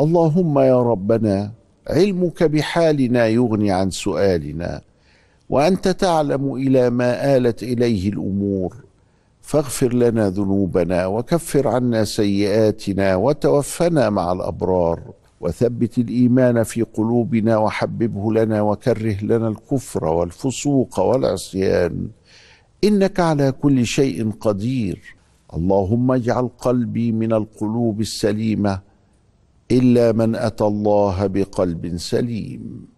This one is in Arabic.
اللهم يا ربنا علمك بحالنا يغني عن سؤالنا وانت تعلم الى ما الت اليه الامور فاغفر لنا ذنوبنا وكفر عنا سيئاتنا وتوفنا مع الابرار وثبت الايمان في قلوبنا وحببه لنا وكره لنا الكفر والفسوق والعصيان انك على كل شيء قدير اللهم اجعل قلبي من القلوب السليمه الا من اتى الله بقلب سليم